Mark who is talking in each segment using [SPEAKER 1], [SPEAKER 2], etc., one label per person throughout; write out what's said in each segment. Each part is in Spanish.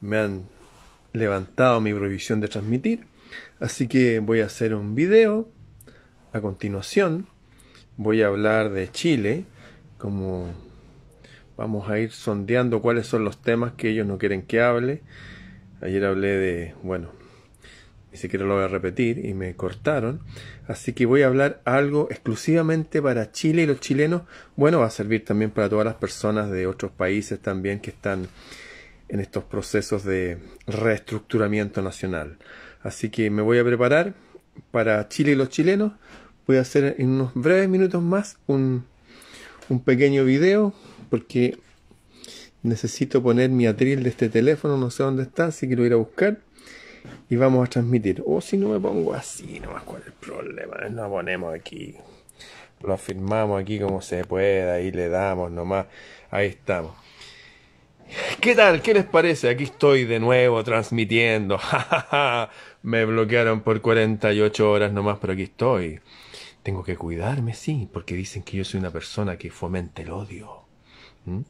[SPEAKER 1] Me han levantado mi prohibición de transmitir, así que voy a hacer un video. A continuación, voy a hablar de Chile, como vamos a ir sondeando cuáles son los temas que ellos no quieren que hable. Ayer hablé de, bueno, ni siquiera lo voy a repetir y me cortaron. Así que voy a hablar algo exclusivamente para Chile y los chilenos. Bueno, va a servir también para todas las personas de otros países también que están en estos procesos de reestructuramiento nacional. Así que me voy a preparar para Chile y los chilenos. Voy a hacer en unos breves minutos más un, pequeño video porque necesito poner mi atril de este teléfono, no sé dónde está, así quiero ir a buscar y vamos a transmitir. O si no me pongo así, no más cuál es el problema. Nos ponemos aquí. Lo firmamos aquí como se pueda y le damos nomás. Ahí estamos. ¿Qué tal? ¿Qué les parece? Aquí estoy de nuevo transmitiendo. me bloquearon por 48 horas nomás, pero aquí estoy. Tengo que cuidarme, sí, porque dicen que yo soy una persona que fomenta el odio. ¿Mm?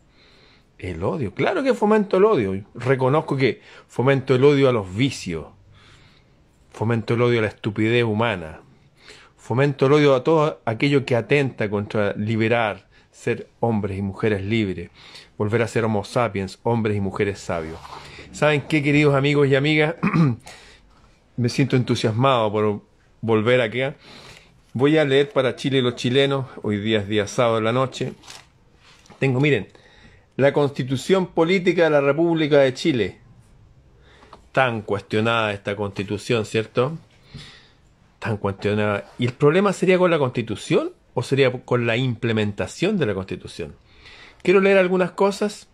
[SPEAKER 1] El odio. Claro que fomento el odio. Reconozco que fomento el odio a los vicios. Fomento el odio a la estupidez humana. Fomento el odio a todo aquello que atenta contra liberar, ser hombres y mujeres libres, volver a ser homo sapiens, hombres y mujeres sabios. ¿Saben qué, queridos amigos y amigas? Me siento entusiasmado por volver acá. Voy a leer para Chile y los chilenos. Hoy día es día sábado de la noche. Tengo, miren, la constitución política de la República de Chile. Tan cuestionada esta constitución, ¿cierto? Tan cuestionada. ¿Y el problema sería con la constitución o sería con la implementación de la constitución? Quiero leer algunas cosas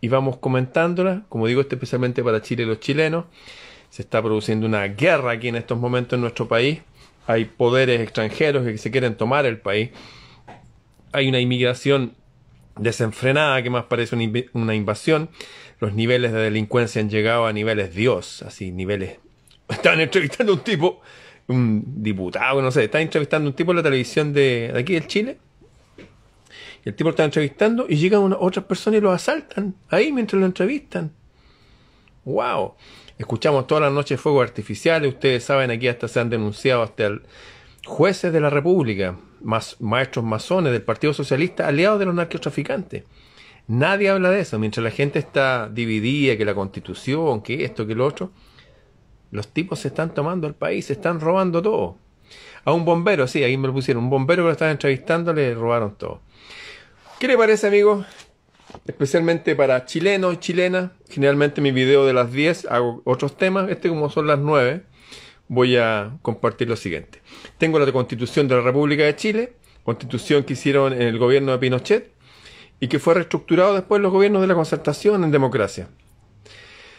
[SPEAKER 1] y vamos comentándolas. Como digo, especialmente para Chile y los chilenos. Se está produciendo una guerra aquí en estos momentos en nuestro país. Hay poderes extranjeros que se quieren tomar el país. Hay una inmigración desenfrenada que más parece una, invasión. Los niveles de delincuencia han llegado a niveles Dios, así niveles... Estaban entrevistando a un tipo, un diputado, no sé, estaban entrevistando un tipo en la televisión de, aquí, del Chile. Y el tipo lo está entrevistando y llegan una, otras personas y lo asaltan ahí mientras lo entrevistan. ¡Wow! Escuchamos todas las noches fuegos artificiales. Ustedes saben, aquí hasta se han denunciado hasta el jueces de la República maestros masones del Partido Socialista aliados de los narcotraficantes. Nadie habla de eso. Mientras la gente está dividida, que la constitución, que esto, que lo otro, los tipos se están tomando el país, se están robando todo. A un bombero, sí, ahí me lo pusieron. Un bombero que lo estaban entrevistando le robaron todo. ¿Qué le parece, amigos? Especialmente para chilenos y chilenas. Generalmente mi video de las 10 hago otros temas. Este como son las 9 voy a compartir lo siguiente. Tengo la Constitución de la República de Chile, constitución que hicieron en el gobierno de Pinochet y que fue reestructurado después de los gobiernos de la concertación en democracia.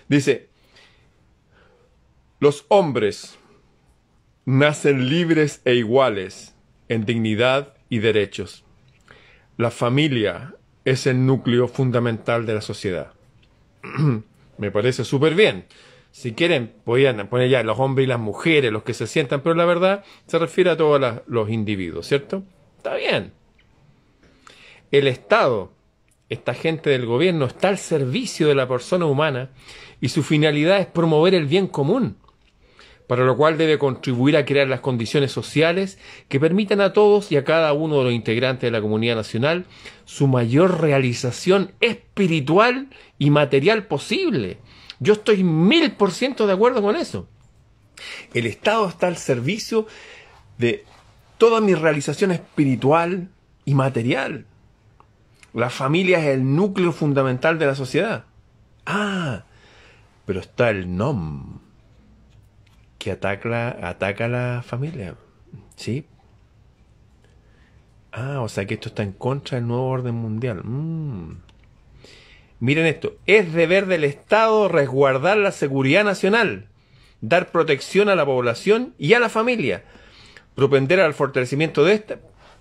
[SPEAKER 1] Dice, los hombres nacen libres e iguales en dignidad y derechos. La familia es el núcleo fundamental de la sociedad. Me parece súper bien. Si quieren, podían poner ya los hombres y las mujeres, los que se sientan, pero la verdad se refiere a todos los individuos, ¿cierto? Está bien. El Estado, esta gente del gobierno, está al servicio de la persona humana y su finalidad es promover el bien común, para lo cual debe contribuir a crear las condiciones sociales que permitan a todos y a cada uno de los integrantes de la comunidad nacional su mayor realización espiritual y material posible yo estoy mil por ciento de acuerdo con eso. El Estado está al servicio de toda mi realización espiritual y material. La familia es el núcleo fundamental de la sociedad. Ah, pero está el NOM, que ataca, ataca a la familia. ¿Sí? Ah, o sea que esto está en contra del nuevo orden mundial. Mm. Miren esto, es deber del Estado resguardar la seguridad nacional, dar protección a la población y a la familia, propender al fortalecimiento de esta,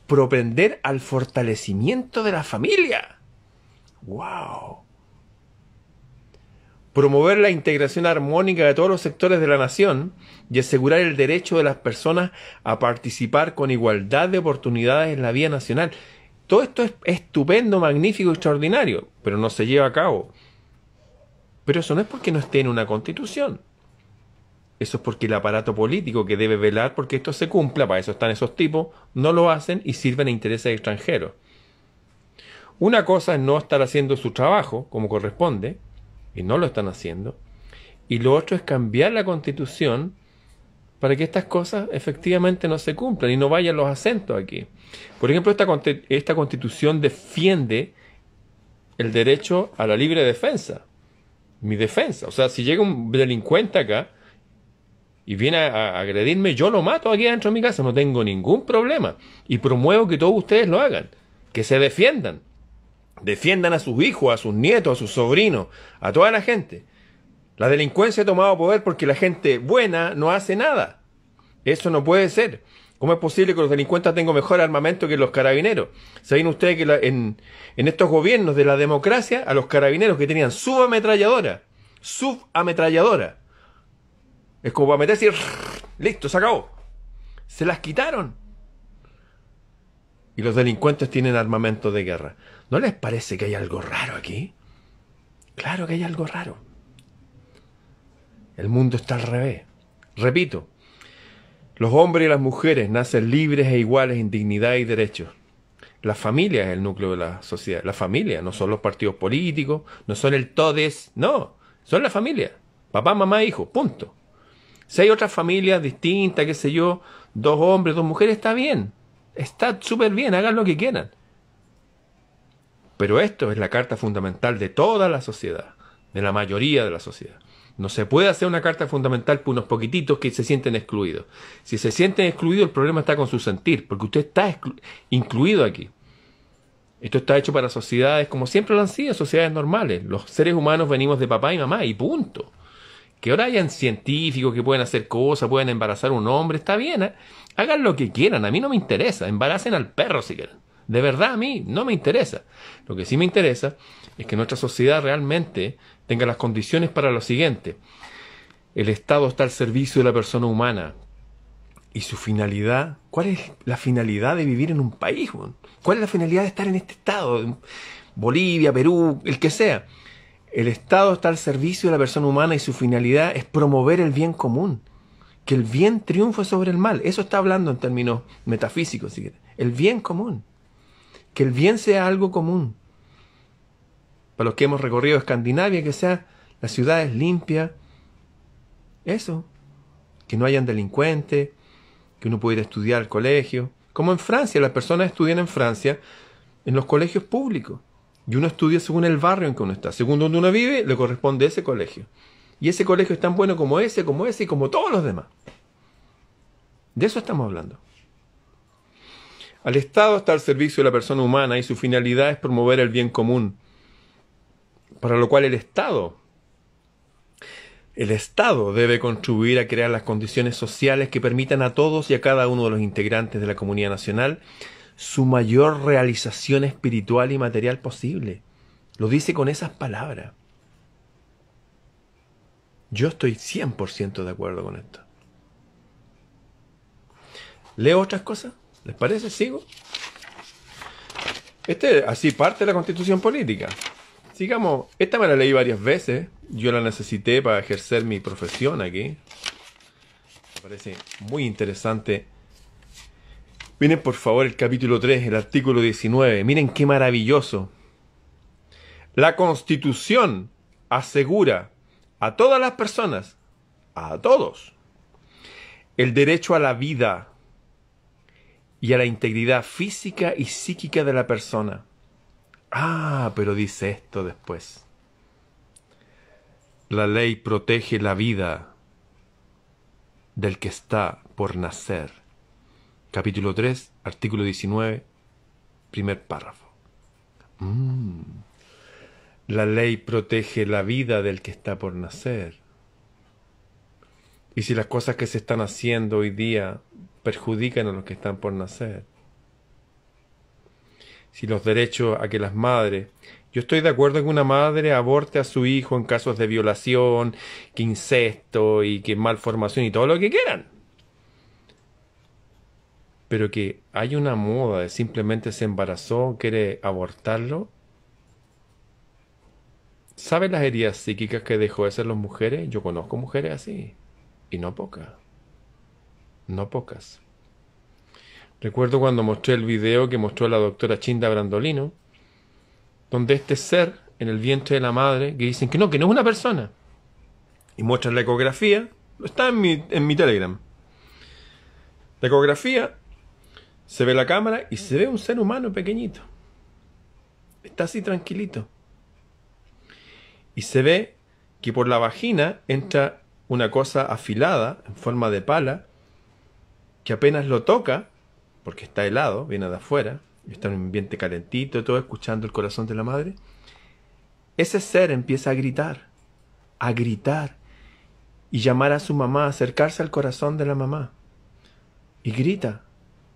[SPEAKER 1] propender al fortalecimiento de la familia. ¡Wow! Promover la integración armónica de todos los sectores de la nación y asegurar el derecho de las personas a participar con igualdad de oportunidades en la vía nacional. Todo esto es estupendo, magnífico, extraordinario, pero no se lleva a cabo. Pero eso no es porque no esté en una constitución. Eso es porque el aparato político que debe velar porque esto se cumpla, para eso están esos tipos, no lo hacen y sirven a intereses extranjeros. Una cosa es no estar haciendo su trabajo como corresponde, y no lo están haciendo, y lo otro es cambiar la constitución para que estas cosas efectivamente no se cumplan y no vayan los acentos aquí. Por ejemplo, esta, esta constitución defiende el derecho a la libre defensa, mi defensa. O sea, si llega un delincuente acá y viene a, agredirme, yo lo mato aquí dentro de mi casa, no tengo ningún problema. Y promuevo que todos ustedes lo hagan, que se defiendan. Defiendan a sus hijos, a sus nietos, a sus sobrinos, a toda la gente. La delincuencia ha tomado poder porque la gente buena no hace nada. Eso no puede ser. ¿Cómo es posible que los delincuentes tengan mejor armamento que los carabineros? ¿Saben ustedes que en, en, estos gobiernos de la democracia, a los carabineros que tenían subametralladora, subametralladora, es como para meterse y listo, se acabó. Se las quitaron. Y los delincuentes tienen armamento de guerra. ¿No les parece que hay algo raro aquí? Claro que hay algo raro. El mundo está al revés. Repito, los hombres y las mujeres nacen libres e iguales en dignidad y derechos. La familia es el núcleo de la sociedad. La familia, no son los partidos políticos, no son el todes, no, son la familia. Papá, mamá, hijo, punto. Si hay otras familias distintas, qué sé yo, dos hombres, dos mujeres, está bien. Está súper bien, hagan lo que quieran. Pero esto es la carta fundamental de toda la sociedad, de la mayoría de la sociedad. No se puede hacer una carta fundamental por unos poquititos que se sienten excluidos. Si se sienten excluidos, el problema está con su sentir, porque usted está incluido aquí. Esto está hecho para sociedades como siempre lo han sido, sociedades normales. Los seres humanos venimos de papá y mamá y punto. Que ahora hayan científicos que pueden hacer cosas, pueden embarazar a un hombre, está bien. ¿eh? Hagan lo que quieran, a mí no me interesa. Embaracen al perro si quieren. De verdad a mí no me interesa. Lo que sí me interesa es que nuestra sociedad realmente tenga las condiciones para lo siguiente. El Estado está al servicio de la persona humana. ¿Y su finalidad? ¿Cuál es la finalidad de vivir en un país? ¿Cuál es la finalidad de estar en este Estado? Bolivia, Perú, el que sea. El Estado está al servicio de la persona humana y su finalidad es promover el bien común. Que el bien triunfe sobre el mal. Eso está hablando en términos metafísicos. El bien común. Que el bien sea algo común a los que hemos recorrido Escandinavia, que sea la ciudad es limpia, Eso, que no hayan delincuentes, que uno pueda ir a estudiar al colegio. Como en Francia, las personas estudian en Francia en los colegios públicos. Y uno estudia según el barrio en que uno está. Según donde uno vive, le corresponde ese colegio. Y ese colegio es tan bueno como ese, como ese y como todos los demás. De eso estamos hablando. Al Estado está al servicio de la persona humana y su finalidad es promover el bien común, para lo cual el Estado, el Estado debe contribuir a crear las condiciones sociales que permitan a todos y a cada uno de los integrantes de la comunidad nacional su mayor realización espiritual y material posible. Lo dice con esas palabras. Yo estoy 100% de acuerdo con esto. ¿Leo otras cosas? ¿Les parece? ¿Sigo? Este así parte de la constitución política digamos, esta me la leí varias veces. Yo la necesité para ejercer mi profesión aquí. Me parece muy interesante. Miren por favor el capítulo 3, el artículo 19. Miren qué maravilloso. La constitución asegura a todas las personas, a todos, el derecho a la vida y a la integridad física y psíquica de la persona Ah, pero dice esto después. La ley protege la vida del que está por nacer. Capítulo 3, artículo 19, primer párrafo. Mm. La ley protege la vida del que está por nacer. Y si las cosas que se están haciendo hoy día perjudican a los que están por nacer, si los derechos a que las madres. Yo estoy de acuerdo en que una madre aborte a su hijo en casos de violación, que incesto y que malformación y todo lo que quieran. Pero que hay una moda de simplemente se embarazó, quiere abortarlo. ¿sabe las heridas psíquicas que dejó de ser las mujeres? Yo conozco mujeres así. Y no pocas. No pocas. Recuerdo cuando mostré el video que mostró la doctora Chinda Brandolino, donde este ser en el vientre de la madre, que dicen que no, que no es una persona, y muestran la ecografía, está en mi, en mi Telegram. La ecografía, se ve la cámara y se ve un ser humano pequeñito. Está así tranquilito. Y se ve que por la vagina entra una cosa afilada en forma de pala que apenas lo toca porque está helado, viene de afuera, está en un ambiente calentito, todo escuchando el corazón de la madre, ese ser empieza a gritar, a gritar y llamar a su mamá, a acercarse al corazón de la mamá. Y grita,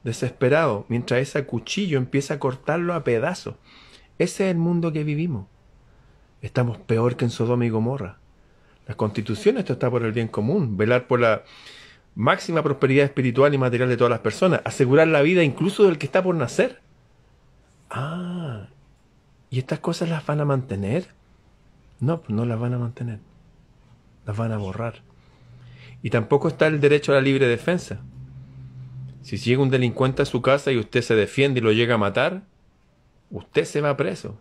[SPEAKER 1] desesperado, mientras ese cuchillo empieza a cortarlo a pedazos. Ese es el mundo que vivimos. Estamos peor que en Sodoma y Gomorra. la constitución esto está por el bien común, velar por la máxima prosperidad espiritual y material de todas las personas, asegurar la vida incluso del que está por nacer. Ah, ¿y estas cosas las van a mantener? No, pues no las van a mantener. Las van a borrar. Y tampoco está el derecho a la libre defensa. Si llega un delincuente a su casa y usted se defiende y lo llega a matar, usted se va preso.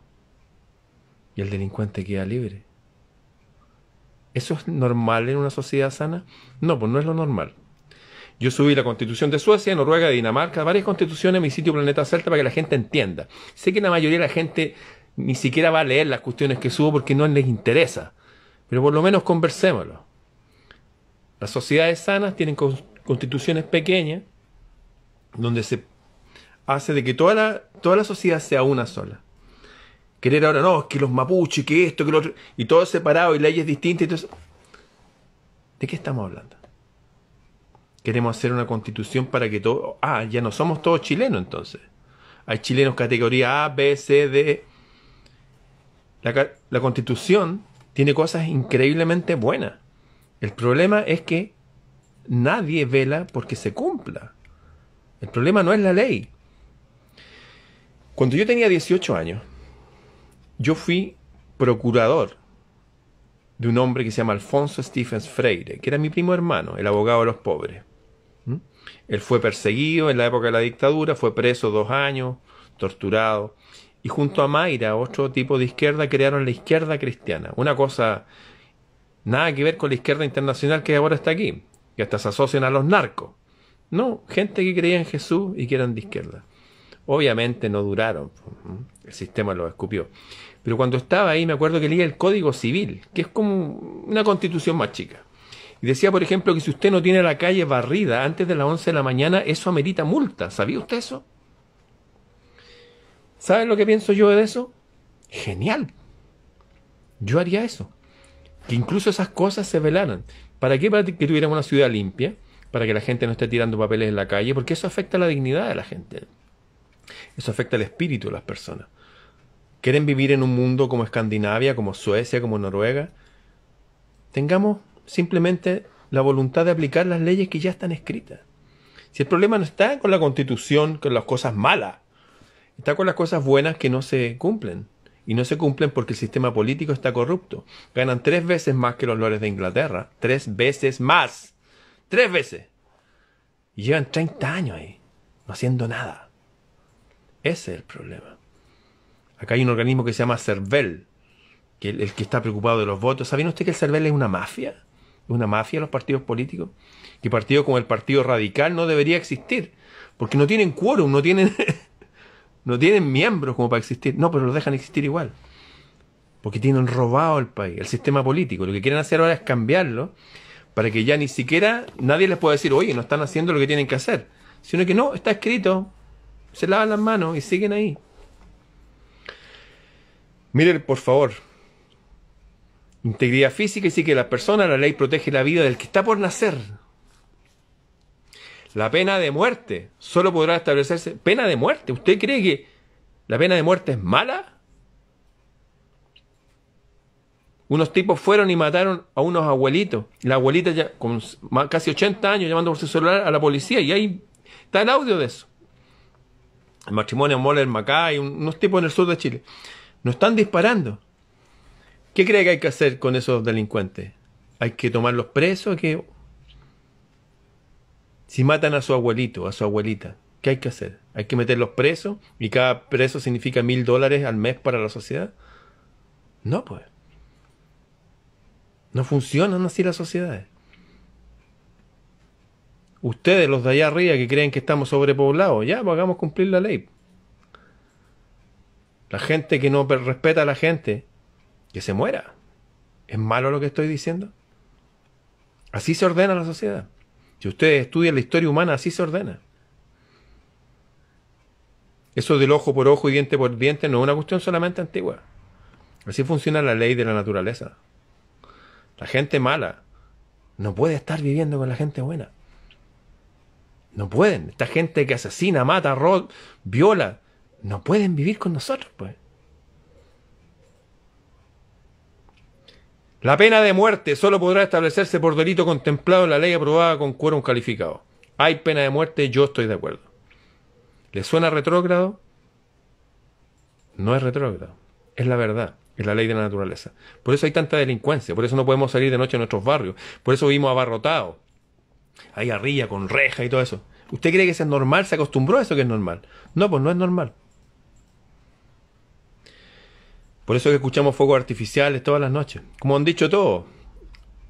[SPEAKER 1] Y el delincuente queda libre. ¿Eso es normal en una sociedad sana? No, pues no es lo normal. Yo subí la constitución de Suecia, Noruega, Dinamarca, varias constituciones en mi sitio Planeta Celta para que la gente entienda. Sé que la mayoría de la gente ni siquiera va a leer las cuestiones que subo porque no les interesa, pero por lo menos conversémoslo. Las sociedades sanas tienen constituciones pequeñas donde se hace de que toda la, toda la sociedad sea una sola. Querer ahora, no, que los mapuches, que esto, que lo otro, y todo separado y leyes distintas y ¿De qué estamos hablando? Queremos hacer una constitución para que todos... Ah, ya no somos todos chilenos entonces. Hay chilenos categoría A, B, C, D. La, la constitución tiene cosas increíblemente buenas. El problema es que nadie vela porque se cumpla. El problema no es la ley. Cuando yo tenía 18 años, yo fui procurador de un hombre que se llama Alfonso Stephens Freire, que era mi primo hermano, el abogado de los pobres. Él fue perseguido en la época de la dictadura, fue preso dos años, torturado. Y junto a Mayra, otro tipo de izquierda, crearon la izquierda cristiana. Una cosa nada que ver con la izquierda internacional que ahora está aquí, que hasta se asocian a los narcos. No, gente que creía en Jesús y que eran de izquierda. Obviamente no duraron, el sistema los escupió. Pero cuando estaba ahí me acuerdo que leía el Código Civil, que es como una constitución más chica decía, por ejemplo, que si usted no tiene la calle barrida antes de las 11 de la mañana, eso amerita multa. ¿Sabía usted eso? ¿Saben lo que pienso yo de eso? Genial. Yo haría eso. Que incluso esas cosas se velaran. ¿Para qué? Para que tuviéramos una ciudad limpia, para que la gente no esté tirando papeles en la calle, porque eso afecta la dignidad de la gente. Eso afecta el espíritu de las personas. ¿Quieren vivir en un mundo como Escandinavia, como Suecia, como Noruega? Tengamos simplemente la voluntad de aplicar las leyes que ya están escritas. Si el problema no está con la constitución, con las cosas malas, está con las cosas buenas que no se cumplen. Y no se cumplen porque el sistema político está corrupto. Ganan tres veces más que los lores de Inglaterra. Tres veces más. Tres veces. Y llevan 30 años ahí, no haciendo nada. Ese es el problema. Acá hay un organismo que se llama CERVEL, que el, que está preocupado de los votos. ¿saben usted que el CERVEL es una mafia? es una mafia los partidos políticos, que partidos como el Partido Radical no debería existir, porque no tienen quórum, no tienen, no tienen miembros como para existir, no, pero los dejan existir igual, porque tienen robado el país, el sistema político, lo que quieren hacer ahora es cambiarlo, para que ya ni siquiera nadie les pueda decir, oye, no están haciendo lo que tienen que hacer, sino que no, está escrito, se lavan las manos y siguen ahí. Miren, por favor, Integridad física sí que la persona, la ley protege la vida del que está por nacer. La pena de muerte solo podrá establecerse. Pena de muerte. ¿Usted cree que la pena de muerte es mala? Unos tipos fueron y mataron a unos abuelitos. La abuelita ya con casi 80 años llamando por su celular a la policía y ahí está el audio de eso. El matrimonio Moller Macay, unos tipos en el sur de Chile. No están disparando. ¿Qué cree que hay que hacer con esos delincuentes? ¿Hay que tomarlos presos? ¿Qué? Si matan a su abuelito, a su abuelita, ¿qué hay que hacer? ¿Hay que meterlos presos? ¿Y cada preso significa mil dólares al mes para la sociedad? No, pues. No funcionan así las sociedades. Ustedes, los de allá arriba, que creen que estamos sobrepoblados, ya, pues hagamos cumplir la ley. La gente que no respeta a la gente, que se muera. ¿Es malo lo que estoy diciendo? Así se ordena la sociedad. Si ustedes estudian la historia humana, así se ordena. Eso del ojo por ojo y diente por diente no es una cuestión solamente antigua. Así funciona la ley de la naturaleza. La gente mala no puede estar viviendo con la gente buena. No pueden. Esta gente que asesina, mata, roba, viola, no pueden vivir con nosotros, pues. La pena de muerte solo podrá establecerse por delito contemplado en la ley aprobada con quórum calificado. Hay pena de muerte, yo estoy de acuerdo. ¿Le suena retrógrado? No es retrógrado, es la verdad, es la ley de la naturaleza. Por eso hay tanta delincuencia, por eso no podemos salir de noche a nuestros barrios, por eso vivimos abarrotados. Hay arrilla con reja y todo eso. ¿Usted cree que eso es normal? ¿Se acostumbró a eso que es normal? No, pues no es normal. Por eso es que escuchamos fuegos artificiales todas las noches. Como han dicho todos.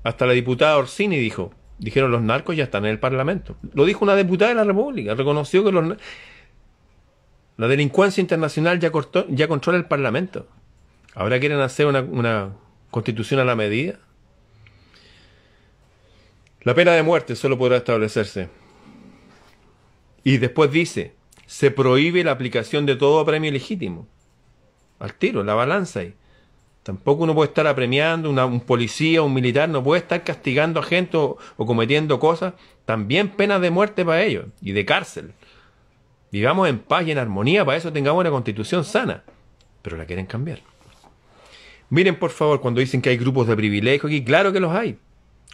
[SPEAKER 1] Hasta la diputada Orsini dijo. Dijeron los narcos ya están en el Parlamento. Lo dijo una diputada de la República. Reconoció que los... La delincuencia internacional ya, controla el Parlamento. ¿Ahora quieren hacer una, constitución a la medida? La pena de muerte solo podrá establecerse. Y después dice, se prohíbe la aplicación de todo premio legítimo al tiro, la balanza ahí. Tampoco uno puede estar apremiando, un policía, un militar, no puede estar castigando a gente o, cometiendo cosas. También penas de muerte para ellos y de cárcel. Vivamos en paz y en armonía, para eso tengamos una constitución sana. Pero la quieren cambiar. Miren, por favor, cuando dicen que hay grupos de privilegio aquí, claro que los hay.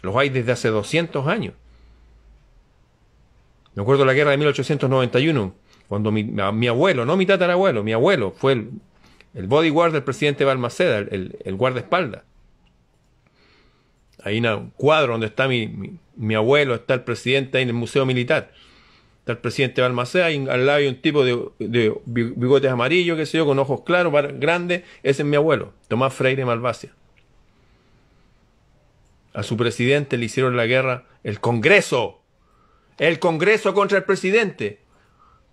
[SPEAKER 1] Los hay desde hace 200 años. Me acuerdo de la guerra de 1891, cuando mi, mi abuelo, no mi tatarabuelo, mi abuelo fue el el bodyguard del presidente Balmaceda, el, el guardaespaldas. Hay un cuadro donde está mi, abuelo, está el presidente ahí en el Museo Militar. Está el presidente Balmaceda y al lado hay un tipo de, de bigotes amarillos, qué sé yo, con ojos claros, grandes. Ese es mi abuelo, Tomás Freire Malvasia. A su presidente le hicieron la guerra el Congreso. El Congreso contra el presidente.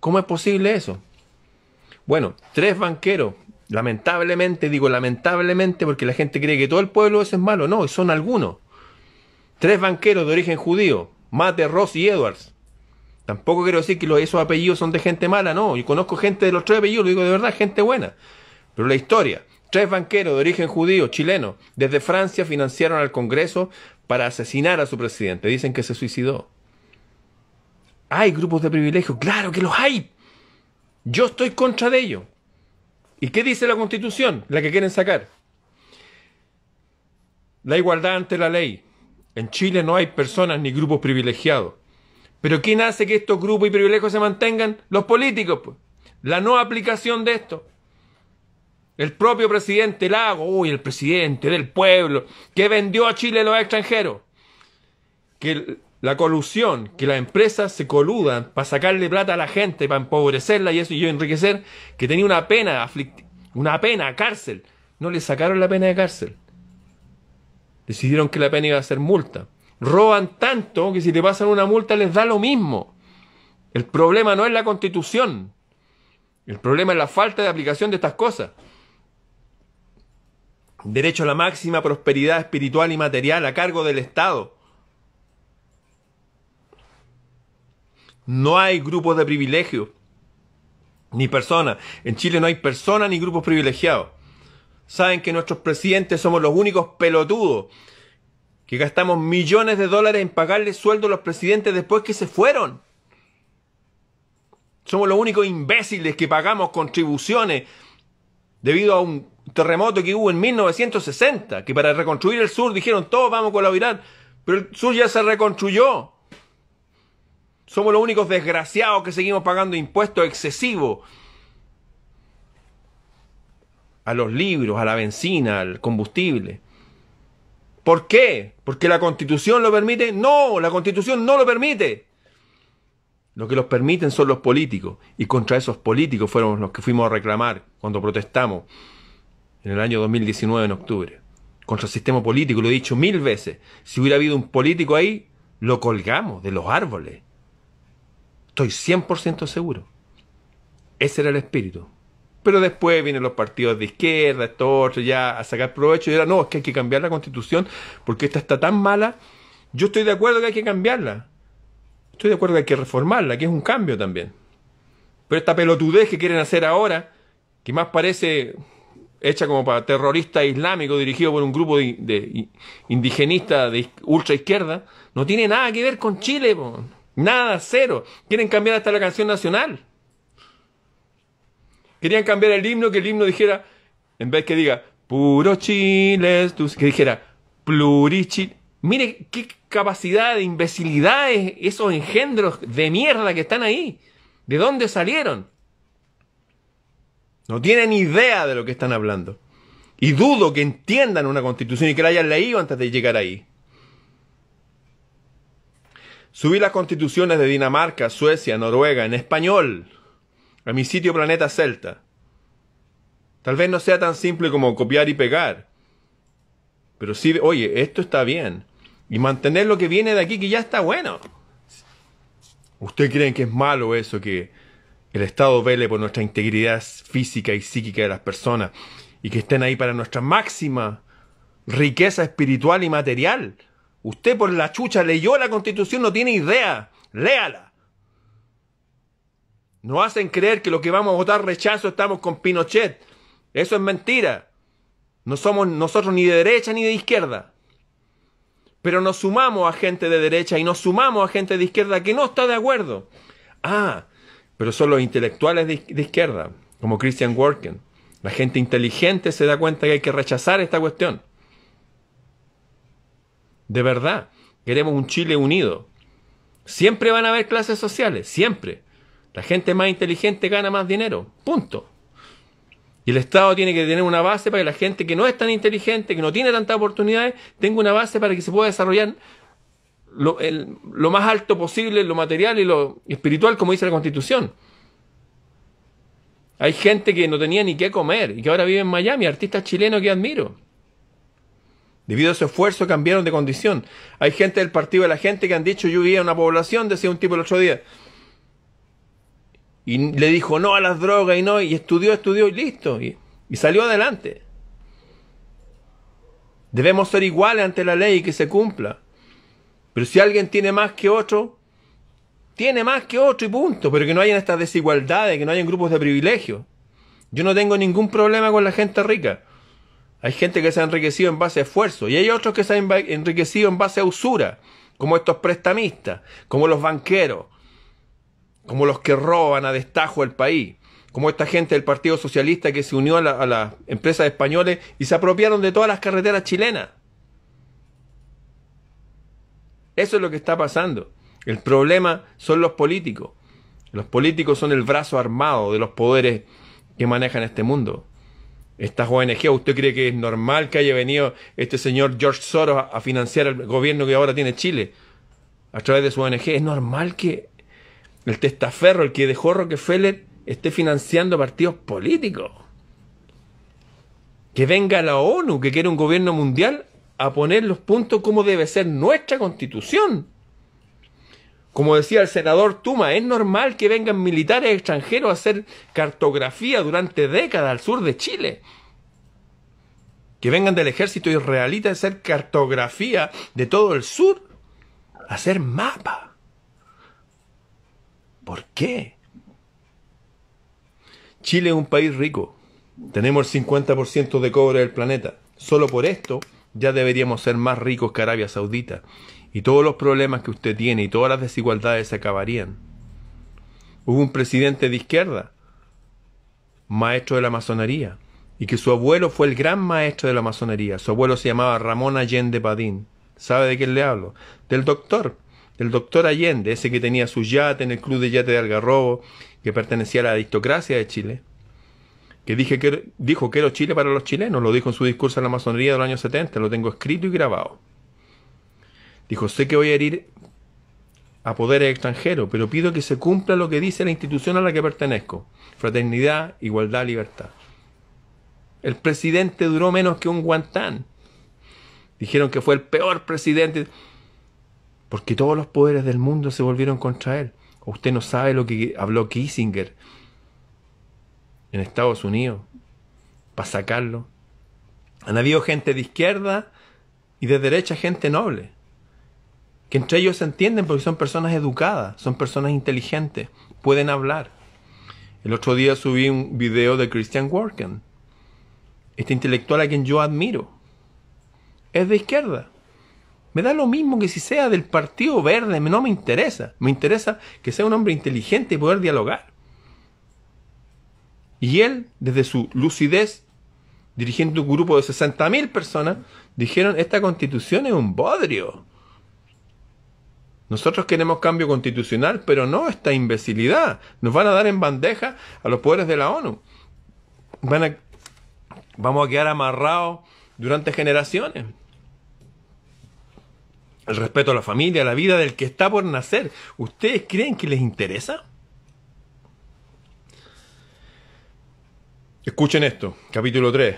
[SPEAKER 1] ¿Cómo es posible eso? Bueno, tres banqueros Lamentablemente, digo lamentablemente porque la gente cree que todo el pueblo es malo. No, son algunos. Tres banqueros de origen judío, Mate, Ross y Edwards. Tampoco quiero decir que esos apellidos son de gente mala, no. Yo conozco gente de los tres apellidos, lo digo de verdad, gente buena. Pero la historia. Tres banqueros de origen judío, chileno, desde Francia financiaron al Congreso para asesinar a su presidente. Dicen que se suicidó. Hay grupos de privilegio, claro que los hay. Yo estoy contra de ellos. ¿Y qué dice la Constitución? La que quieren sacar. La igualdad ante la ley. En Chile no hay personas ni grupos privilegiados. Pero ¿quién hace que estos grupos y privilegios se mantengan? Los políticos. Pues. La no aplicación de esto. El propio presidente Lago, uy, el presidente del pueblo, que vendió a Chile a los extranjeros. Que la colusión, que las empresas se coludan para sacarle plata a la gente, para empobrecerla y eso, y yo enriquecer, que tenía una pena, una pena, cárcel. No le sacaron la pena de cárcel. Decidieron que la pena iba a ser multa. Roban tanto que si te pasan una multa les da lo mismo. El problema no es la constitución. El problema es la falta de aplicación de estas cosas. Derecho a la máxima prosperidad espiritual y material a cargo del Estado No hay grupos de privilegio, ni personas. En Chile no hay personas ni grupos privilegiados. Saben que nuestros presidentes somos los únicos pelotudos que gastamos millones de dólares en pagarle sueldo a los presidentes después que se fueron. Somos los únicos imbéciles que pagamos contribuciones debido a un terremoto que hubo en 1960, que para reconstruir el sur dijeron todos vamos a colaborar, pero el sur ya se reconstruyó. Somos los únicos desgraciados que seguimos pagando impuestos excesivos a los libros, a la benzina, al combustible. ¿Por qué? ¿Porque la constitución lo permite? No, la constitución no lo permite. Lo que los permiten son los políticos. Y contra esos políticos fuimos los que fuimos a reclamar cuando protestamos en el año 2019, en octubre. Contra el sistema político, lo he dicho mil veces. Si hubiera habido un político ahí, lo colgamos de los árboles. Estoy 100% seguro. Ese era el espíritu. Pero después vienen los partidos de izquierda, esto, ya a sacar provecho. Y era, no, es que hay que cambiar la constitución porque esta está tan mala. Yo estoy de acuerdo que hay que cambiarla. Estoy de acuerdo que hay que reformarla, que es un cambio también. Pero esta pelotudez que quieren hacer ahora, que más parece hecha como para terrorista islámico dirigido por un grupo de, indigenistas de ultra izquierda, no tiene nada que ver con Chile. Po. Nada, cero. Quieren cambiar hasta la canción nacional. Querían cambiar el himno, que el himno dijera, en vez que diga, puro chiles, que dijera, plurichil. Mire qué capacidad de imbecilidad esos engendros de mierda que están ahí. ¿De dónde salieron? No tienen idea de lo que están hablando. Y dudo que entiendan una constitución y que la hayan leído antes de llegar ahí. Subí las constituciones de Dinamarca, Suecia, Noruega en español a mi sitio Planeta Celta. Tal vez no sea tan simple como copiar y pegar. Pero sí, oye, esto está bien. Y mantener lo que viene de aquí, que ya está bueno. ¿Usted cree que es malo eso que el Estado vele por nuestra integridad física y psíquica de las personas y que estén ahí para nuestra máxima riqueza espiritual y material? Usted por la chucha leyó la constitución, no tiene idea. Léala. No hacen creer que lo que vamos a votar rechazo estamos con Pinochet. Eso es mentira. No somos nosotros ni de derecha ni de izquierda. Pero nos sumamos a gente de derecha y nos sumamos a gente de izquierda que no está de acuerdo. Ah, pero son los intelectuales de, izquierda, como Christian Worken. La gente inteligente se da cuenta que hay que rechazar esta cuestión de verdad. Queremos un Chile unido. Siempre van a haber clases sociales, siempre. La gente más inteligente gana más dinero, punto. Y el Estado tiene que tener una base para que la gente que no es tan inteligente, que no tiene tantas oportunidades, tenga una base para que se pueda desarrollar lo, más alto posible, lo material y lo espiritual, como dice la Constitución. Hay gente que no tenía ni qué comer y que ahora vive en Miami, artistas chilenos que admiro. Debido a su esfuerzo cambiaron de condición. Hay gente del partido de la gente que han dicho yo vivía en una población, decía un tipo el otro día. Y le dijo no a las drogas y no, y estudió, estudió y listo. Y, y salió adelante. Debemos ser iguales ante la ley y que se cumpla. Pero si alguien tiene más que otro, tiene más que otro y punto. Pero que no hayan estas desigualdades, que no hayan grupos de privilegio. Yo no tengo ningún problema con la gente rica. Hay gente que se ha enriquecido en base a esfuerzo y hay otros que se han enriquecido en base a usura, como estos prestamistas, como los banqueros, como los que roban a destajo el país, como esta gente del Partido Socialista que se unió a, las empresas españoles y se apropiaron de todas las carreteras chilenas. Eso es lo que está pasando. El problema son los políticos. Los políticos son el brazo armado de los poderes que manejan este mundo estas ONG. ¿Usted cree que es normal que haya venido este señor George Soros a, financiar el gobierno que ahora tiene Chile? A través de su ONG. ¿Es normal que el testaferro, el que dejó Rockefeller, esté financiando partidos políticos? Que venga la ONU, que quiere un gobierno mundial, a poner los puntos como debe ser nuestra constitución. Como decía el senador Tuma, es normal que vengan militares extranjeros a hacer cartografía durante décadas al sur de Chile. Que vengan del ejército israelita a hacer cartografía de todo el sur. A hacer mapa. ¿Por qué? Chile es un país rico. Tenemos el 50% de cobre del planeta. Solo por esto ya deberíamos ser más ricos que Arabia Saudita y todos los problemas que usted tiene y todas las desigualdades se acabarían. Hubo un presidente de izquierda, maestro de la masonería, y que su abuelo fue el gran maestro de la masonería. Su abuelo se llamaba Ramón Allende Padín. ¿Sabe de quién le hablo? Del doctor, el doctor Allende, ese que tenía su yate en el club de yate de Algarrobo, que pertenecía a la aristocracia de Chile, que, que er, dijo que era Chile para los chilenos, lo dijo en su discurso en la masonería de los años 70, lo tengo escrito y grabado. Dijo, sé que voy a ir a poderes extranjeros, pero pido que se cumpla lo que dice la institución a la que pertenezco. Fraternidad, igualdad, libertad. El presidente duró menos que un guantán. Dijeron que fue el peor presidente. Porque todos los poderes del mundo se volvieron contra él. Usted no sabe lo que habló Kissinger en Estados Unidos para sacarlo. Han habido gente de izquierda y de derecha gente noble que entre ellos se entienden porque son personas educadas, son personas inteligentes, pueden hablar. El otro día subí un video de Christian Worken, este intelectual a quien yo admiro. Es de izquierda. Me da lo mismo que si sea del Partido Verde, no me interesa. Me interesa que sea un hombre inteligente y poder dialogar. Y él, desde su lucidez, dirigiendo un grupo de 60.000 personas, dijeron, esta constitución es un bodrio. Nosotros queremos cambio constitucional, pero no esta imbecilidad. Nos van a dar en bandeja a los poderes de la ONU. Van a, vamos a quedar amarrados durante generaciones. El respeto a la familia, a la vida del que está por nacer. ¿Ustedes creen que les interesa? Escuchen esto, capítulo 3.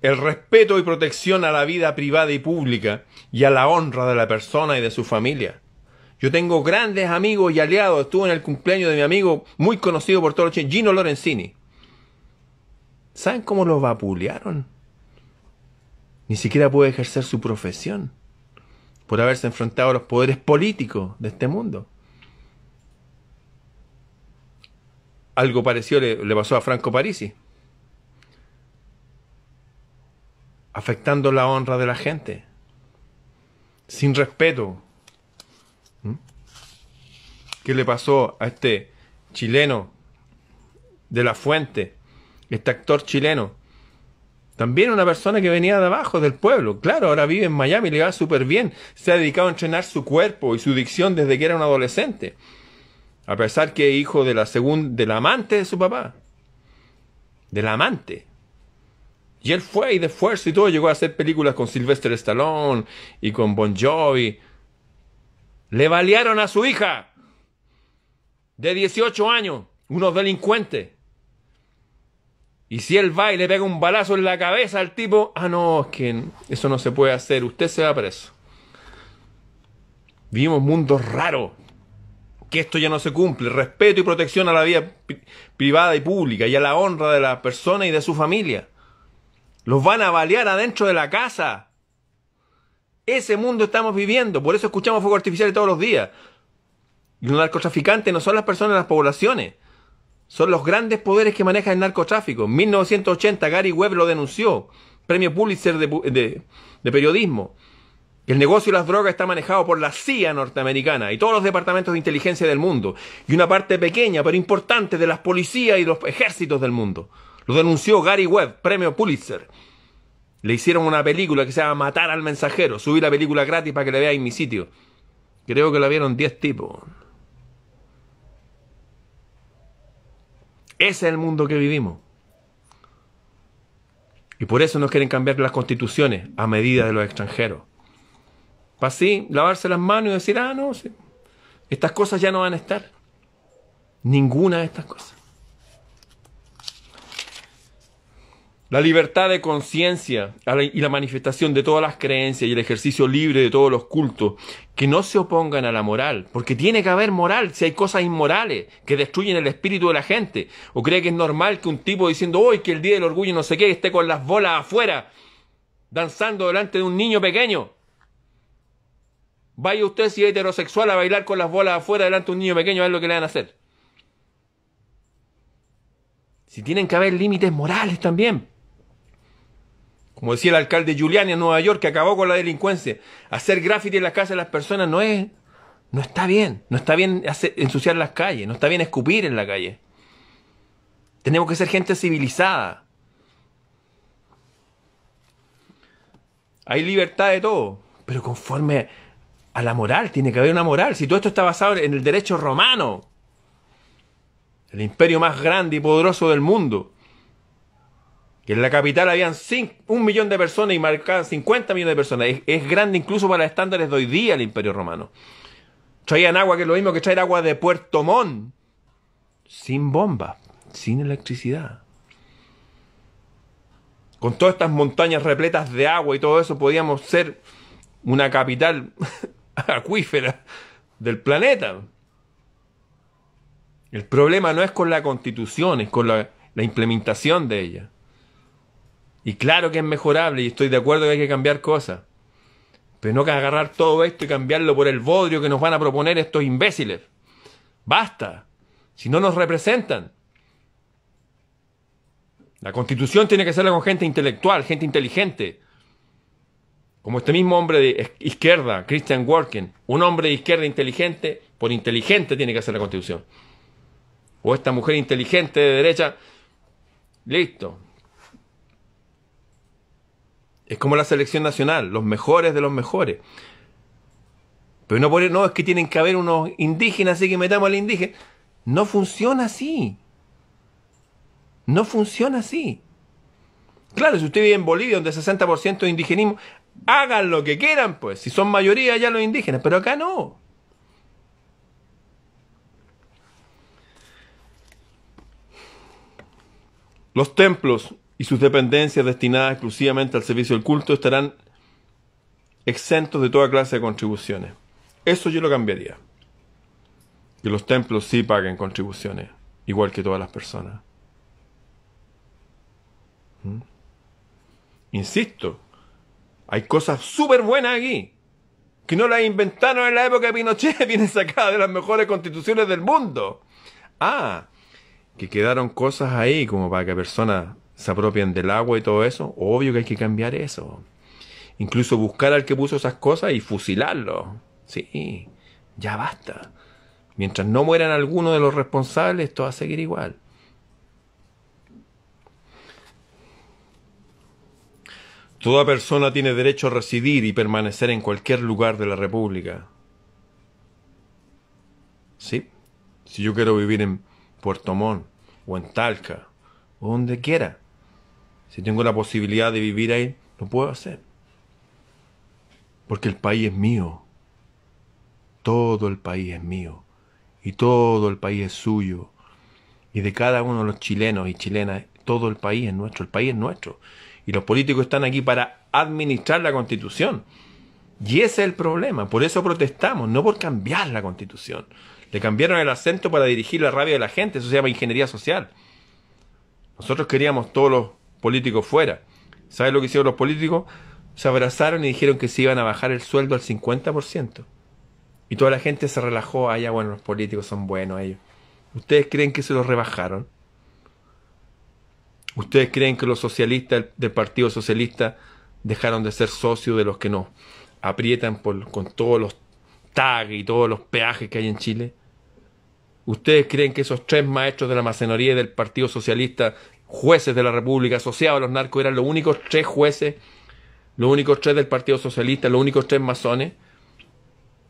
[SPEAKER 1] El respeto y protección a la vida privada y pública y a la honra de la persona y de su familia. Yo tengo grandes amigos y aliados. Estuve en el cumpleaños de mi amigo, muy conocido por todos los Gino Lorenzini. ¿Saben cómo lo vapulearon? Ni siquiera puede ejercer su profesión por haberse enfrentado a los poderes políticos de este mundo. Algo parecido le pasó a Franco Parisi, afectando la honra de la gente, sin respeto, ¿Qué le pasó a este chileno de la fuente, este actor chileno. También una persona que venía de abajo del pueblo. Claro, ahora vive en Miami, le va súper bien. Se ha dedicado a entrenar su cuerpo y su dicción desde que era un adolescente. A pesar que es hijo de la segunda, del amante de su papá. Del amante. Y él fue y de esfuerzo y todo. Llegó a hacer películas con Sylvester Stallone y con Bon Jovi. Le balearon a su hija de 18 años, unos delincuentes. Y si él va y le pega un balazo en la cabeza al tipo, ah, no, es que eso no se puede hacer, usted se va preso. Vivimos mundo raro. que esto ya no se cumple. Respeto y protección a la vida privada y pública y a la honra de la persona y de su familia. Los van a balear adentro de la casa. Ese mundo estamos viviendo, por eso escuchamos fuego artificial todos los días. Y Los narcotraficantes no son las personas, las poblaciones. Son los grandes poderes que manejan el narcotráfico. En 1980 Gary Webb lo denunció. Premio Pulitzer de, periodismo. El negocio de las drogas está manejado por la CIA norteamericana y todos los departamentos de inteligencia del mundo. Y una parte pequeña pero importante de las policías y los ejércitos del mundo. Lo denunció Gary Webb, premio Pulitzer. Le hicieron una película que se llama Matar al mensajero. Subí la película gratis para que la veáis en mi sitio. Creo que la vieron 10 tipos. Ese es el mundo que vivimos. Y por eso no quieren cambiar las constituciones a medida de los extranjeros. Para así lavarse las manos y decir, ah, no, estas cosas ya no van a estar. Ninguna de estas cosas. La libertad de conciencia y la manifestación de todas las creencias y el ejercicio libre de todos los cultos que no se opongan a la moral, porque tiene que haber moral si hay cosas inmorales que destruyen el espíritu de la gente, o cree que es normal que un tipo diciendo hoy que el día del orgullo no sé qué esté con las bolas afuera, danzando delante de un niño pequeño. Vaya usted si es heterosexual a bailar con las bolas afuera delante de un niño pequeño, a ver lo que le van a hacer. Si tienen que haber límites morales también, como decía el alcalde Giuliani en Nueva York, que acabó con la delincuencia. Hacer graffiti en las casas de las personas no es, no está bien. No está bien ensuciar las calles. No está bien escupir en la calle. Tenemos que ser gente civilizada. Hay libertad de todo, pero conforme a la moral, tiene que haber una moral. Si todo esto está basado en el derecho romano, el imperio más grande y poderoso del mundo, que en la capital habían un millón de personas y marcaban 50 millones de personas. Es, grande incluso para estándares de hoy día el Imperio Romano. Traían agua que es lo mismo que traer agua de Puerto Montt. Sin bomba, sin electricidad. Con todas estas montañas repletas de agua y todo eso, podíamos ser una capital acuífera del planeta. El problema no es con la constitución, es con la implementación de ella. Y claro que es mejorable y estoy de acuerdo que hay que cambiar cosas. Pero no que agarrar todo esto y cambiarlo por el bodrio que nos van a proponer estos imbéciles. Basta. Si no nos representan. La constitución tiene que hacerla con gente intelectual, gente inteligente. Como este mismo hombre de izquierda, Christian Working un hombre de izquierda inteligente, por inteligente tiene que hacer la constitución. O esta mujer inteligente de derecha, listo, es como la selección nacional, los mejores de los mejores. Pero no e-, no, es que tienen que haber unos indígenas, y que metamos al indígena. No funciona así. No funciona así. Claro, si usted vive en Bolivia, donde 60% de indigenismo, hagan lo que quieran, pues. Si son mayoría ya los indígenas, pero acá no. Los templos y sus dependencias destinadas exclusivamente al servicio del culto estarán exentos de toda clase de contribuciones. Eso yo lo cambiaría. Que los templos sí paguen contribuciones, igual que todas las personas. ¿Mm? Insisto, hay cosas súper buenas aquí, que no las inventaron en la época de Pinochet, vienen sacadas de las mejores constituciones del mundo. Ah, que quedaron cosas ahí como para que personas se apropian del agua y todo eso, obvio que hay que cambiar eso. Incluso buscar al que puso esas cosas y fusilarlo. Sí, ya basta. Mientras no mueran algunos de los responsables, esto va a seguir igual. Toda persona tiene derecho a residir y permanecer en cualquier lugar de la República. ¿Sí? Si yo quiero vivir en Puerto Montt o en Talca o donde quiera, si tengo la posibilidad de vivir ahí, lo puedo hacer. Porque el país es mío. Todo el país es mío. Y todo el país es suyo. Y de cada uno de los chilenos y chilenas, todo el país es nuestro. El país es nuestro. Y los políticos están aquí para administrar la constitución. Y ese es el problema. Por eso protestamos, no por cambiar la constitución. Le cambiaron el acento para dirigir la rabia de la gente. Eso se llama ingeniería social. Nosotros queríamos todos los políticos fuera. saben lo que hicieron los políticos? Se abrazaron y dijeron que se iban a bajar el sueldo al 50%. Y toda la gente se relajó. Ah, ya, bueno, los políticos son buenos ellos. ¿Ustedes creen que se los rebajaron? ¿Ustedes creen que los socialistas del Partido Socialista dejaron de ser socios de los que nos aprietan con todos los tags y todos los peajes que hay en Chile? ¿Ustedes creen que esos tres maestros de la masonería del Partido Socialista jueces de la República, asociados a los narcos, eran los únicos tres jueces, los únicos tres del Partido Socialista, los únicos tres masones.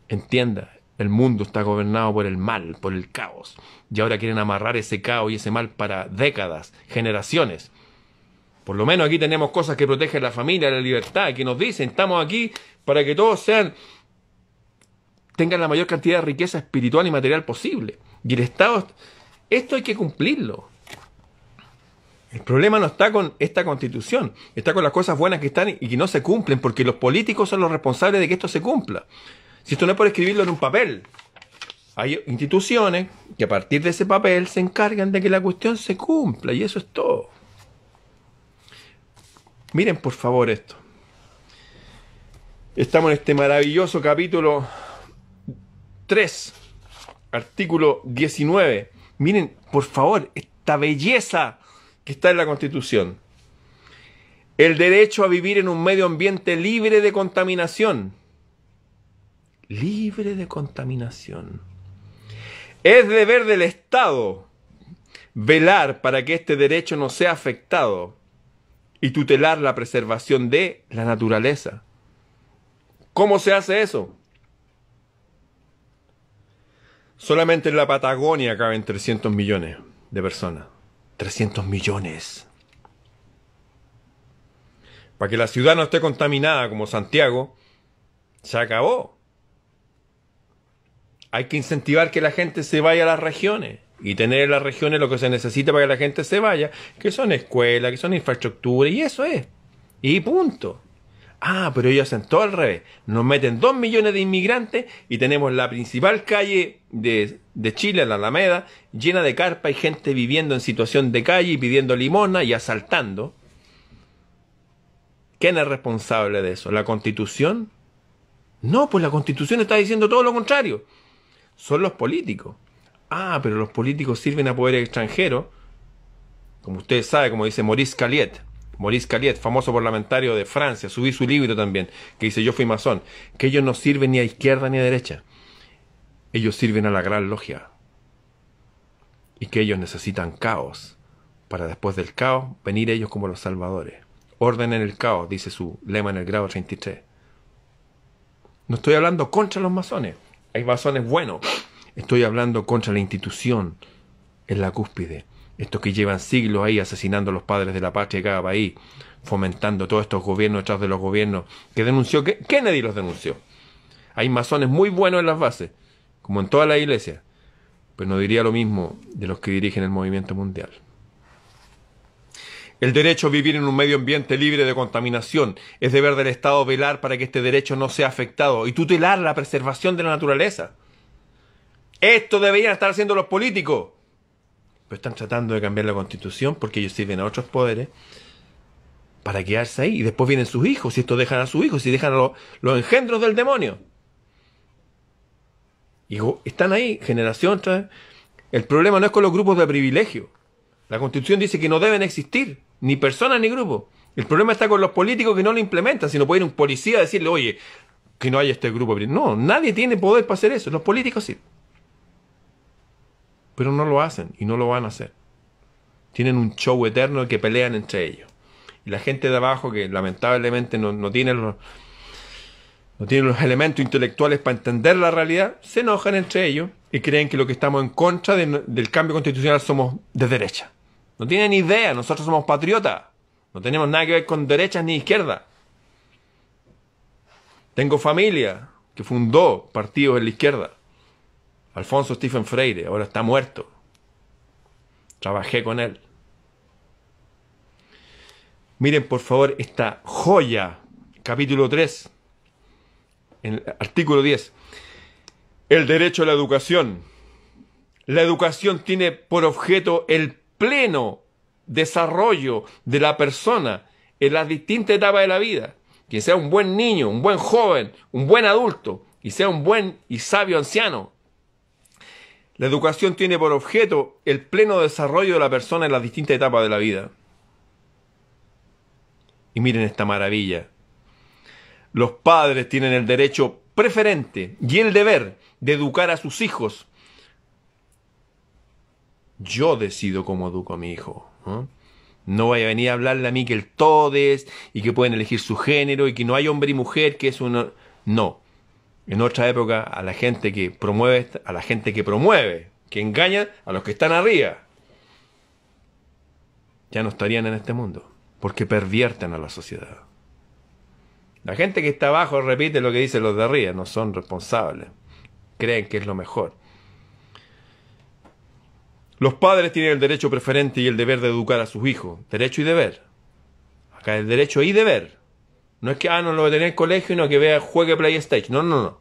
[SPEAKER 1] Entienda, el mundo está gobernado por el mal, por el caos. Y ahora quieren amarrar ese caos y ese mal para décadas, generaciones. Por lo menos aquí tenemos cosas que protegen la familia, la libertad, que nos dicen, estamos aquí para que todos sean tengan la mayor cantidad de riqueza espiritual y material posible. Y el Estado, esto hay que cumplirlo. El problema no está con esta constitución, está con las cosas buenas que están y que no se cumplen, porque los políticos son los responsables de que esto se cumpla. Si esto no es por escribirlo en un papel, hay instituciones que a partir de ese papel se encargan de que la cuestión se cumpla y eso es todo. Miren por favor esto. Estamos en este maravilloso capítulo 3, artículo 19. Miren por favor esta belleza que está en la Constitución. El derecho a vivir en un medio ambiente libre de contaminación. Libre de contaminación. Es deber del Estado velar para que este derecho no sea afectado y tutelar la preservación de la naturaleza. ¿Cómo se hace eso? Solamente en la Patagonia caben 300 millones de personas. 300 millones. Para que la ciudad no esté contaminada como Santiago, se acabó. Hay que incentivar que la gente se vaya a las regiones y tener en las regiones lo que se necesita para que la gente se vaya, que son escuelas, que son infraestructura, y eso es. Y punto. Ah, pero ellos hacen todo al revés. Nos meten dos millones de inmigrantes y tenemos la principal calle de, Chile, la Alameda, llena de carpa y gente viviendo en situación de calle y pidiendo limona y asaltando. ¿Quién es responsable de eso? ¿La constitución? No, pues la constitución está diciendo todo lo contrario. Son los políticos. Ah, pero los políticos sirven a poder extranjero. Como usted sabe, como dice Maurice Caliet, Maurice Caliet, famoso parlamentario de Francia, subí su libro también, que dice Yo fui masón, que ellos no sirven ni a izquierda ni a derecha, ellos sirven a la gran logia, y que ellos necesitan caos, para después del caos venir ellos como los salvadores. Orden en el caos, dice su lema en el grado 33. No estoy hablando contra los masones, hay masones buenos, estoy hablando contra la institución en la cúspide estos que llevan siglos ahí asesinando a los padres de la patria de cada país, fomentando todos estos gobiernos detrás de los gobiernos que denunció, que Kennedy los denunció. Hay masones muy buenos en las bases, como en toda la iglesia, pero no diría lo mismo de los que dirigen el movimiento mundial. El derecho a vivir en un medio ambiente libre de contaminación es deber del Estado velar para que este derecho no sea afectado y tutelar la preservación de la naturaleza. Esto deberían estar haciendo los políticos están tratando de cambiar la constitución porque ellos sirven a otros poderes para quedarse ahí. Y después vienen sus hijos, y esto dejan a sus hijos, y dejan a los, engendros del demonio. Y están ahí, generación tras. El problema no es con los grupos de privilegio. La constitución dice que no deben existir, ni personas ni grupos. El problema está con los políticos que no lo implementan, sino puede ir un policía a decirle, oye, que no haya este grupo. No, nadie tiene poder para hacer eso, los políticos sí. Pero no lo hacen y no lo van a hacer. Tienen un show eterno que pelean entre ellos. Y la gente de abajo que lamentablemente no, tiene los, no tiene los elementos intelectuales para entender la realidad, se enojan entre ellos y creen que lo que estamos en contra del cambio constitucional somos de derecha. No tienen idea, nosotros somos patriotas. No tenemos nada que ver con derechas ni izquierdas. Tengo familia que fundó partidos en la izquierda. Alfonso Stephen Freire, ahora está muerto. Trabajé con él. Miren por favor esta joya, capítulo 3, artículo 10. El derecho a la educación. La educación tiene por objeto el pleno desarrollo de la persona en las distintas etapas de la vida. Que sea un buen niño, un buen joven, un buen adulto, y sea un buen y sabio anciano, la educación tiene por objeto el pleno desarrollo de la persona en las distintas etapas de la vida. Y miren esta maravilla. Los padres tienen el derecho preferente y el deber de educar a sus hijos. Yo decido cómo educo a mi hijo. No vaya a venir a hablarle a mí que el es y que pueden elegir su género y que no hay hombre y mujer, que es uno. No en otra época a la gente que promueve, a la gente que promueve, que engaña a los que están arriba. Ya no estarían en este mundo, porque pervierten a la sociedad. La gente que está abajo repite lo que dicen los de arriba, no son responsables, creen que es lo mejor. Los padres tienen el derecho preferente y el deber de educar a sus hijos, derecho y deber. Acá el derecho y deber. No es que, ah, no lo tenía en el colegio y no que vea, juegue PlayStation. No, no, no.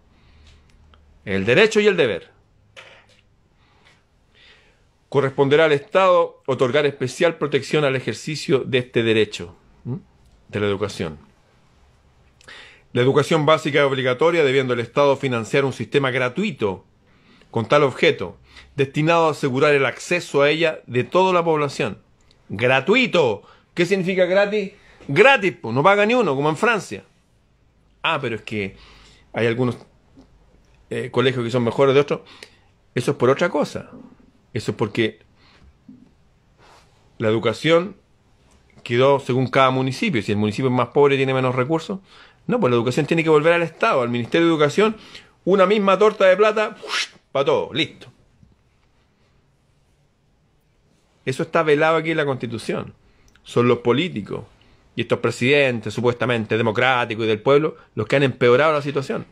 [SPEAKER 1] El derecho y el deber. Corresponderá al Estado otorgar especial protección al ejercicio de este derecho de la educación. La educación básica es obligatoria, debiendo el Estado financiar un sistema gratuito con tal objeto, destinado a asegurar el acceso a ella de toda la población. ¡Gratuito! ¿Qué significa gratis? Gratis, pues, no paga ni uno, como en Francia. Ah, pero es que hay algunos eh, colegios que son mejores de otros. Eso es por otra cosa. Eso es porque la educación quedó según cada municipio. Si el municipio es más pobre tiene menos recursos. No, pues la educación tiene que volver al Estado, al Ministerio de Educación. Una misma torta de plata para todo, listo. Eso está velado aquí en la Constitución. Son los políticos y estos presidentes supuestamente democráticos y del pueblo los que han empeorado la situación.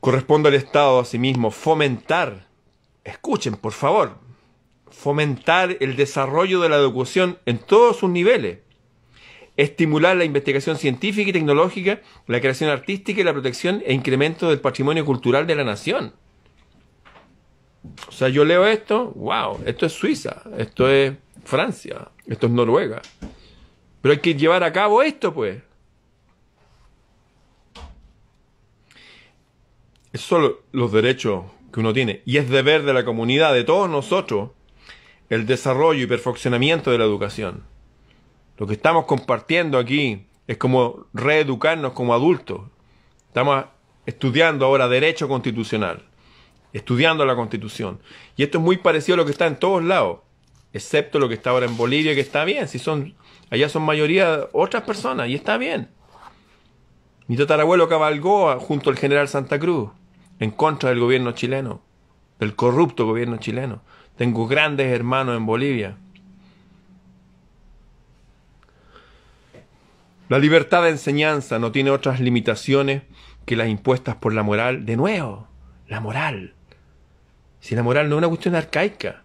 [SPEAKER 1] Corresponde al Estado a sí mismo fomentar, escuchen por favor, fomentar el desarrollo de la educación en todos sus niveles, estimular la investigación científica y tecnológica, la creación artística y la protección e incremento del patrimonio cultural de la nación. O sea, yo leo esto, wow, esto es Suiza, esto es Francia, esto es Noruega. Pero hay que llevar a cabo esto, pues. Es son los derechos que uno tiene. Y es deber de la comunidad, de todos nosotros, el desarrollo y perfeccionamiento de la educación. Lo que estamos compartiendo aquí es como reeducarnos como adultos. Estamos estudiando ahora derecho constitucional, estudiando la constitución. Y esto es muy parecido a lo que está en todos lados excepto lo que está ahora en Bolivia, que está bien, si son, allá son mayoría otras personas, y está bien. Mi tatarabuelo cabalgó junto al general Santa Cruz, en contra del gobierno chileno, del corrupto gobierno chileno. Tengo grandes hermanos en Bolivia. La libertad de enseñanza no tiene otras limitaciones que las impuestas por la moral. De nuevo, la moral. Si la moral no es una cuestión arcaica,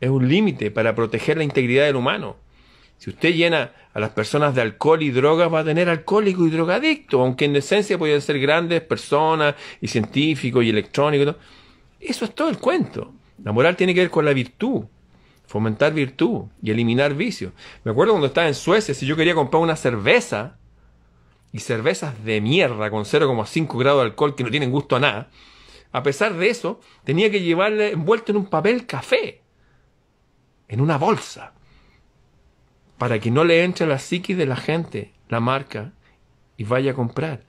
[SPEAKER 1] es un límite para proteger la integridad del humano. Si usted llena a las personas de alcohol y drogas, va a tener alcohólico y drogadicto, aunque en esencia pueden ser grandes personas y científicos y electrónicos. Eso es todo el cuento. La moral tiene que ver con la virtud, fomentar virtud y eliminar vicios. Me acuerdo cuando estaba en Suecia, si yo quería comprar una cerveza, y cervezas de mierda con 0,5 grados de alcohol que no tienen gusto a nada, a pesar de eso, tenía que llevarle envuelto en un papel café en una bolsa, para que no le entre la psiquis de la gente la marca y vaya a comprar.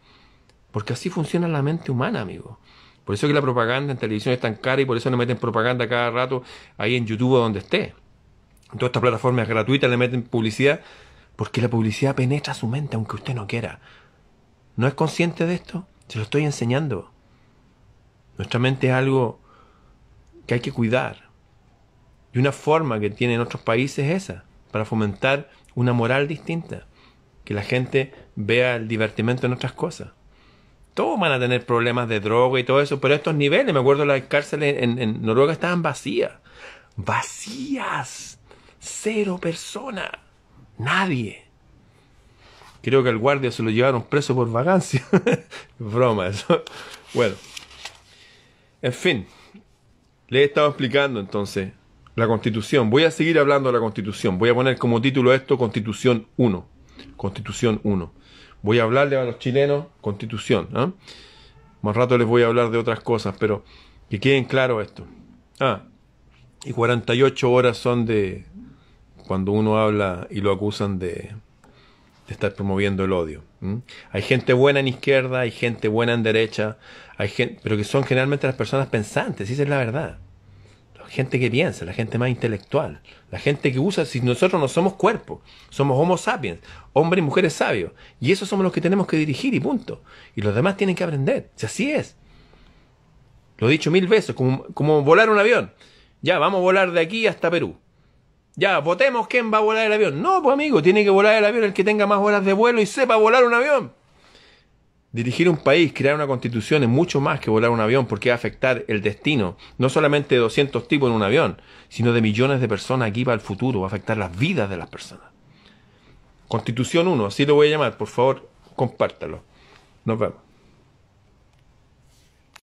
[SPEAKER 1] Porque así funciona la mente humana, amigo. Por eso es que la propaganda en televisión es tan cara y por eso le meten propaganda cada rato ahí en YouTube o donde esté. En todas estas plataformas gratuitas le meten publicidad porque la publicidad penetra su mente aunque usted no quiera. ¿No es consciente de esto? Se lo estoy enseñando. Nuestra mente es algo que hay que cuidar. Y una forma que tienen otros países es esa, para fomentar una moral distinta, que la gente vea el divertimento en otras cosas. Todos van a tener problemas de droga y todo eso, pero estos niveles, me acuerdo las cárceles en, en Noruega estaban vacías, vacías, cero personas, nadie. Creo que al guardia se lo llevaron preso por vacancia. Broma eso. Bueno. En fin. Le he estado explicando entonces la Constitución. Voy a seguir hablando de la Constitución. Voy a poner como título esto Constitución 1. Constitución 1. Voy a hablarle a los chilenos Constitución. ¿ah? Más rato les voy a hablar de otras cosas, pero que queden claro esto. Ah, y 48 horas son de cuando uno habla y lo acusan de, estar promoviendo el odio. Hay gente buena en izquierda, hay gente buena en derecha, hay gente, pero que son generalmente las personas pensantes, esa es la verdad gente que piensa, la gente más intelectual, la gente que usa, si nosotros no somos cuerpo, somos homo sapiens, hombres y mujeres sabios, y esos somos los que tenemos que dirigir y punto. Y los demás tienen que aprender, si así es. Lo he dicho mil veces, como, como volar un avión. Ya, vamos a volar de aquí hasta Perú. Ya, votemos quién va a volar el avión. No, pues amigo, tiene que volar el avión el que tenga más horas de vuelo y sepa volar un avión. Dirigir un país, crear una constitución es mucho más que volar un avión porque va a afectar el destino, no solamente de 200 tipos en un avión, sino de millones de personas aquí para el futuro, va a afectar las vidas de las personas. Constitución 1, así lo voy a llamar, por favor, compártalo. Nos vemos.